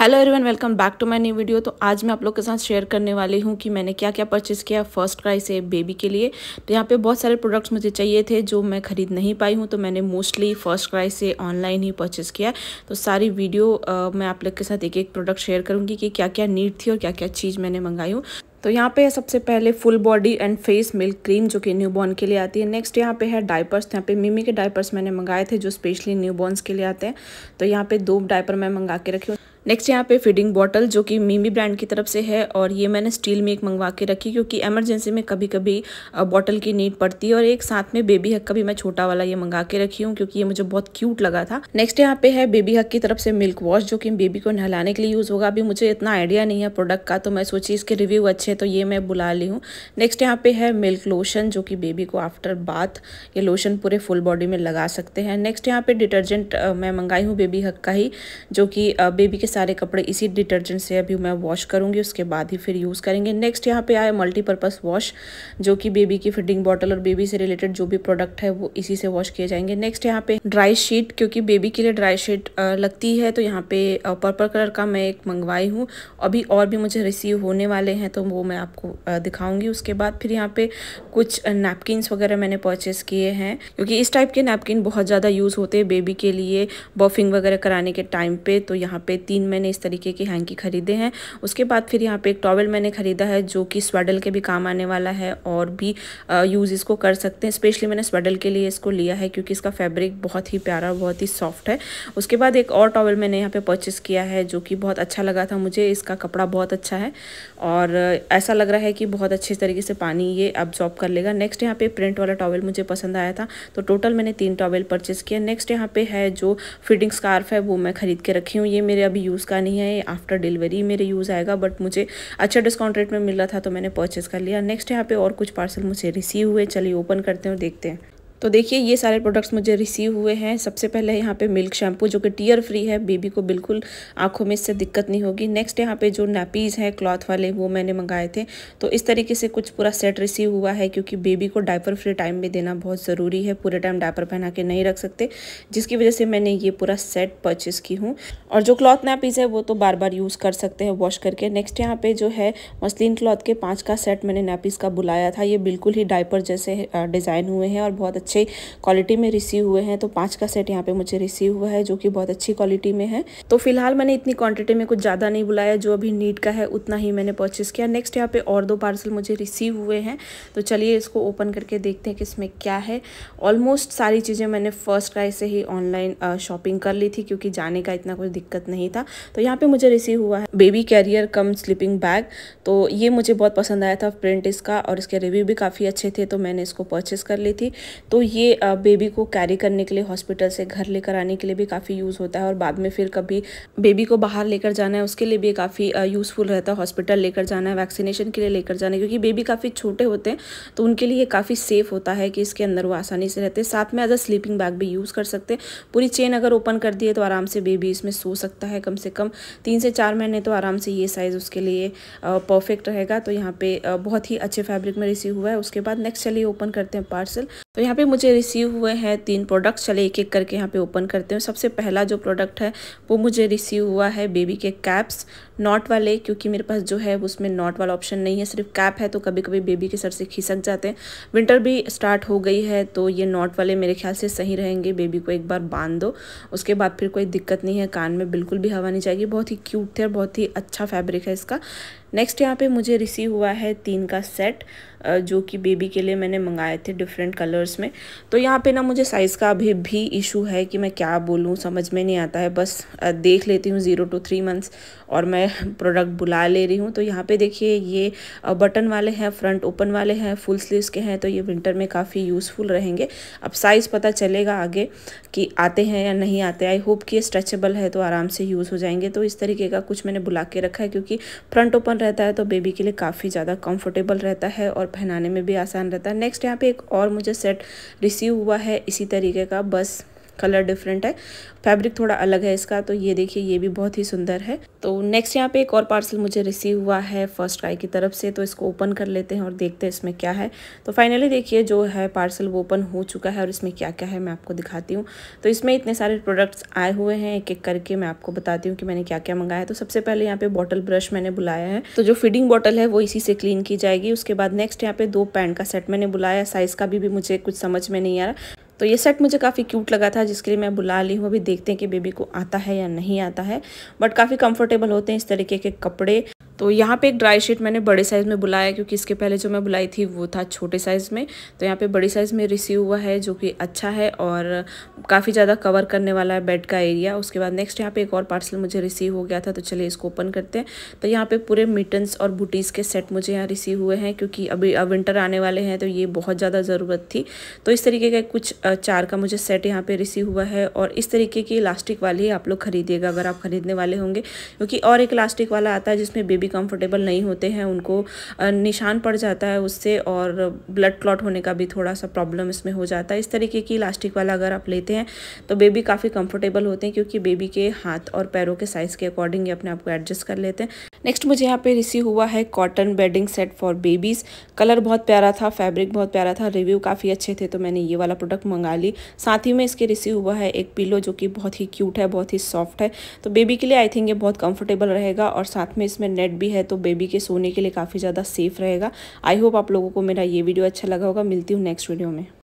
hello everyone welcome back to my new video तो आज मैं आप लोग के साथ शेयर करने वाली हूँ कि मैंने क्या क्या परचेज़ किया फर्स्ट क्राई से बेबी के लिए तो यहाँ पे बहुत सारे प्रोडक्ट्स मुझे चाहिए थे जो मैं ख़रीद नहीं पाई हूँ तो मैंने मोस्टली फ़र्स्ट क्राई से ऑनलाइन ही परचेज़ किया तो सारी वीडियो आ, मैं आप लोग के साथ एक एक प्रोडक्ट शेयर करूँगी कि क्या क्या नीड थी और क्या क्या चीज़ मैंने मंगाई हूँ तो यहाँ पे है सबसे पहले full body and face milk cream जो कि न्यूबॉर्न के लिए आती है नेक्स्ट यहाँ पे है डायपर्स तो यहाँ पे मिमी के डायपर्स मैंने मंगाए थे जो स्पेशली न्यूबॉर्न्स के लिए आते हैं तो यहाँ पे दो डायपर मैं मंगा के रखी हूँ नेक्स्ट यहाँ पे फीडिंग बॉटल जो कि मीमी ब्रांड की तरफ से है और ये मैंने स्टील में एक मंगवा के रखी क्योंकि एमरजेंसी में कभी कभी बॉटल की नीड पड़ती है और एक साथ में बेबी हक का भी मैं छोटा वाला ये मंगा के रखी हूँ क्योंकि ये मुझे बहुत क्यूट लगा था नेक्स्ट यहाँ पे है बेबी हक की तरफ से मिल्क वॉश जो कि बेबी को नहलाने के लिए यूज़ होगा अभी मुझे इतना आइडिया नहीं है प्रोडक्ट का तो मैं सोची इसके रिव्यू अच्छे तो ये मैं बुला ली हूँ नेक्स्ट यहाँ पे है मिल्क लोशन जो कि बेबी को आफ्टर बाथ ये लोशन पूरे फुल बॉडी में लगा सकते हैं नेक्स्ट यहाँ पे डिटर्जेंट मैं मंगाई हूँ बेबी हक का ही जो कि बेबी के साथ सारे कपड़े इसी डिटर्जेंट से अभी मैं वॉश करूँगी उसके बाद ही फिर यूज़ करेंगे नेक्स्ट यहाँ पे आया मल्टीपर्पज़ वॉश जो कि बेबी की फिटिंग बॉटल और बेबी से रिलेटेड जो भी प्रोडक्ट है वो इसी से वॉश किए जाएंगे नेक्स्ट यहाँ पे ड्राई शीट क्योंकि बेबी के लिए ड्राई शीट लगती है तो यहाँ पे पर्पल कलर का मैं एक मंगवाई हूँ अभी और भी मुझे रिसीव होने वाले हैं तो वो मैं आपको दिखाऊँगी उसके बाद फिर यहाँ पे कुछ नैपकिनस वगैरह मैंने परचेस किए हैं क्योंकि इस टाइप के नैपकिन बहुत ज़्यादा यूज़ होते हैं बेबी के लिए बफिंग वगैरह कराने के टाइम पे तो यहाँ पे तीन तीन मैंने इस तरीके के हैंकी ख़रीदे हैं उसके बाद फिर यहाँ पे एक टॉवल मैंने ख़रीदा है जो कि स्वेडल के भी काम आने वाला है और भी यूज़ इसको कर सकते हैं स्पेशली मैंने स्वेडल के लिए इसको लिया है क्योंकि इसका फैब्रिक बहुत ही प्यारा बहुत ही सॉफ्ट है उसके बाद एक और टॉवल मैंने यहाँ पर परचेस किया है जो कि बहुत अच्छा लगा था मुझे इसका कपड़ा बहुत अच्छा है और ऐसा लग रहा है कि बहुत अच्छे तरीके से पानी ये अब्जॉर्ब कर लेगा नेक्स्ट यहाँ पर प्रिंट वाला टॉवल मुझे पसंद आया था तो टोटल मैंने तीन टॉवल परचेस किया नेक्स्ट यहाँ पर है जो फिटिंग स्कार्फ है वो मैं ख़रीद के रखी हूँ ये मेरे अभी यूज़ का नहीं है आफ्टर डिलीवरी मेरे यूज़ आएगा बट मुझे अच्छा डिस्काउंट रेट में मिल रहा था तो मैंने परचेस कर लिया नेक्स्ट यहाँ पे और कुछ पार्सल मुझे रिसीव हुए चलिए ओपन करते हैं और देखते हैं तो देखिए ये सारे प्रोडक्ट्स मुझे रिसीव हुए हैं सबसे पहले यहाँ पे मिल्क शैम्पू जो कि टीयर फ्री है बेबी को बिल्कुल आंखों में इससे दिक्कत नहीं होगी नेक्स्ट यहाँ पे जो नैपीज़ हैं क्लॉथ वाले वो मैंने मंगाए थे तो इस तरीके से कुछ पूरा सेट रिसीव हुआ है क्योंकि बेबी को डायपर फ्री टाइम में देना बहुत ज़रूरी है पूरे टाइम डायपर पहना के नहीं रख सकते जिसकी वजह से मैंने ये पूरा सेट परचेस की हूँ और जो क्लॉथ नैपीज़ है वो तो बार बार यूज़ कर सकते हैं वॉश करके नेक्स्ट यहाँ पर जो है मसलिन क्लॉथ के पाँच का सेट मैंने नैपीज़ का बुलाया था ये बिल्कुल ही डायपर जैसे डिज़ाइन हुए हैं और बहुत अच्छे क्वालिटी में रिसीव हुए हैं तो पाँच का सेट यहाँ पे मुझे रिसीव हुआ है जो कि बहुत अच्छी क्वालिटी में है तो फिलहाल मैंने इतनी क्वांटिटी में कुछ ज़्यादा नहीं बुलाया जो अभी नीट का है उतना ही मैंने परचेस किया नेक्स्ट यहाँ पे और दो पार्सल मुझे रिसीव हुए हैं तो चलिए इसको ओपन करके देखते हैं कि इसमें क्या है ऑलमोस्ट सारी चीज़ें मैंने फर्स्ट ट्राई से ही ऑनलाइन शॉपिंग कर ली थी क्योंकि जाने का इतना कोई दिक्कत नहीं था तो यहाँ पर मुझे रिसीव हुआ है baby carrier cum sleeping bag तो ये मुझे बहुत पसंद आया था प्रिंट इसका और इसके रिव्यू भी काफ़ी अच्छे थे तो मैंने इसको परचेस कर ली थी तो तो ये बेबी को कैरी करने के लिए हॉस्पिटल से घर लेकर आने के लिए भी काफ़ी यूज़ होता है और बाद में फिर कभी बेबी को बाहर लेकर जाना है उसके लिए भी काफ़ी यूज़फुल रहता है हॉस्पिटल लेकर जाना है वैक्सीनेशन के लिए लेकर जाना है क्योंकि बेबी काफ़ी छोटे होते हैं तो उनके लिए काफ़ी सेफ़ होता है कि इसके अंदर वो आसानी से रहते हैं साथ में एज अ स्लीपिंग बैग भी यूज़ कर सकते हैं पूरी चेन अगर ओपन कर दिए तो आराम से बेबी इसमें सो सकता है कम से कम तीन से चार महीने तो आराम से ये साइज़ उसके लिए परफेक्ट रहेगा तो यहाँ पर बहुत ही अच्छे फैब्रिक में रिसीव हुआ है उसके बाद नेक्स्ट चलिए ओपन करते हैं पार्सल तो यहाँ पे मुझे रिसीव हुए हैं तीन प्रोडक्ट्स चले एक एक करके यहाँ पे ओपन करते हैं सबसे पहला जो प्रोडक्ट है वो मुझे रिसीव हुआ है बेबी के कैप्स नॉट वाले क्योंकि मेरे पास जो है उसमें नॉट वाला ऑप्शन नहीं है सिर्फ कैप है तो कभी कभी बेबी के सर से खिसक जाते हैं विंटर भी स्टार्ट हो गई है तो ये नॉट वाले मेरे ख्याल से सही रहेंगे बेबी को एक बार बांध दो उसके बाद फिर कोई दिक्कत नहीं है कान में बिल्कुल भी हवा नहीं जाएगी बहुत ही क्यूट थे और बहुत ही अच्छा फैब्रिक है इसका नेक्स्ट यहाँ पे मुझे रिसीव हुआ है तीन का सेट जो कि बेबी के लिए मैंने मंगाए थे डिफरेंट कलर्स में तो यहाँ पे ना मुझे साइज़ का अभी भी इशू है कि मैं क्या बोलूँ समझ में नहीं आता है बस देख लेती हूँ ज़ीरो टू थ्री मंथ्स और मैं प्रोडक्ट बुला ले रही हूँ तो यहाँ पे देखिए ये बटन वाले हैं फ्रंट ओपन वाले हैं फुल स्लीव्स के हैं तो ये विंटर में काफ़ी यूज़फुल रहेंगे अब साइज़ पता चलेगा आगे कि आते हैं या नहीं आते आई होप कि ये स्ट्रेचेबल है तो आराम से यूज़ हो जाएंगे तो इस तरीके का कुछ मैंने बुला के रखा है क्योंकि फ्रंट ओपन रहता है तो बेबी के लिए काफ़ी ज़्यादा कंफर्टेबल रहता है और पहनाने में भी आसान रहता है नेक्स्ट यहाँ पे एक और मुझे सेट रिसीव हुआ है इसी तरीके का बस कलर डिफरेंट है फैब्रिक थोड़ा अलग है इसका तो ये देखिए ये भी बहुत ही सुंदर है तो नेक्स्ट यहाँ पे एक और पार्सल मुझे रिसीव हुआ है फर्स्ट क्राई की तरफ से तो इसको ओपन कर लेते हैं और देखते हैं इसमें क्या है तो फाइनली देखिए जो है पार्सल वो ओपन हो चुका है और इसमें क्या क्या है मैं आपको दिखाती हूँ तो इसमें इतने सारे प्रोडक्ट्स आए हुए हैं एक एक करके मैं आपको बताती हूँ कि मैंने क्या क्या मंगाया है तो सबसे पहले यहाँ पे बॉटल ब्रश मैंने बुलाया है तो जो फीडिंग बॉटल है वो इसी से क्लीन की जाएगी उसके बाद नेक्स्ट यहाँ पे दो पैंट का सेट मैंने बुलाया साइज़ का भी, भी मुझे कुछ समझ में नहीं आ रहा तो ये सेट मुझे काफ़ी क्यूट लगा था जिसके लिए मैं बुला ली हूँ अभी देखते हैं कि बेबी को आता है या नहीं आता है बट काफ़ी कंफर्टेबल होते हैं इस तरीके के कपड़े तो यहाँ पे एक ड्राई शीट मैंने बड़े साइज़ में बुलाया क्योंकि इसके पहले जो मैं बुलाई थी वो था छोटे साइज़ में तो यहाँ पे बड़े साइज़ में रिसीव हुआ है जो कि अच्छा है और काफ़ी ज़्यादा कवर करने वाला है बेड का एरिया उसके बाद नेक्स्ट यहाँ पे एक और पार्सल मुझे रिसीव हो गया था तो चलिए इसको ओपन करते हैं तो यहाँ पर पूरे मिटन्स और बूटीज़ के सेट मुझे यहाँ रिसीव हुए हैं क्योंकि अभी विंटर आने वाले हैं तो ये बहुत ज़्यादा ज़रूरत थी तो इस तरीके का कुछ चार का मुझे सेट यहाँ पर रिसीव हुआ है और इस तरीके की इलास्टिक वाली आप लोग खरीदिएगा अगर आप खरीदने वाले होंगे क्योंकि और एक इलास्टिक वाला आता है जिसमें बेबी कंफर्टेबल नहीं होते हैं उनको निशान पड़ जाता है उससे और ब्लड क्लॉट होने का भी थोड़ा सा प्रॉब्लम इसमें हो जाता है इस तरीके की इलास्टिक वाला अगर आप लेते हैं तो बेबी काफ़ी कंफर्टेबल होते हैं क्योंकि बेबी के हाथ और पैरों के साइज़ के अकॉर्डिंग ये अपने आप को एडजस्ट कर लेते हैं नेक्स्ट मुझे यहाँ पे रिसीव हुआ है cotton bedding set for babies colour बहुत प्यारा था फैब्रिक बहुत प्यारा था रिव्यू काफ़ी अच्छे थे तो मैंने ये वाला प्रोडक्ट मंगा ली साथ ही में इसके रिसीव हुआ है एक पिलो जो कि बहुत ही क्यूट है बहुत ही सॉफ्ट है तो बेबी के लिए आई थिंक ये बहुत कंफर्टेबल रहेगा और साथ में इसमें नेट भी है तो बेबी के सोने के लिए काफ़ी ज़्यादा सेफ रहेगा आई होप आप लोगों को मेरा ये वीडियो अच्छा लगा होगा मिलती हूँ नेक्स्ट वीडियो में